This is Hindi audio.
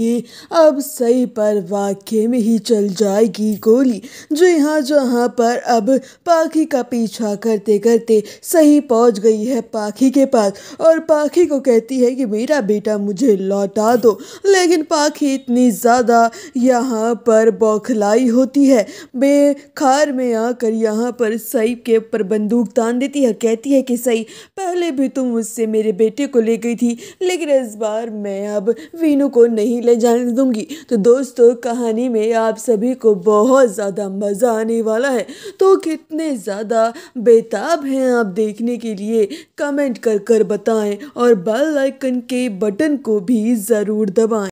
ये अब सही पर वाक्य में ही चल जाएगी गोली जो यहाँ जहाँ पर अब पाखी का पीछा करते करते सही पहुँच गई है पाखी के पास और पाखी को कहती है कि मेरा बेटा मुझे लौटा दो लेकिन पाखी इतनी ज़्यादा यहाँ पर बौखलाई होती है बेखार में आकर यहाँ पर सही के ऊपर बंदूक तान देती है कहती है कि सही पहले भी तुम मुझसे मेरे बेटे को ले गई थी लेकिन इस बार मैं अब वीनू को नहीं ले जाने दूंगी तो दोस्तों कहानी में आप सभी को बहुत ज़्यादा मज़ा आने वाला है तो कितने ज़्यादा बेताब हैं आप देखने के लिए कमेंट कर कर बताएं और बेल आइकन के बटन को भी ज़रूर दबाएं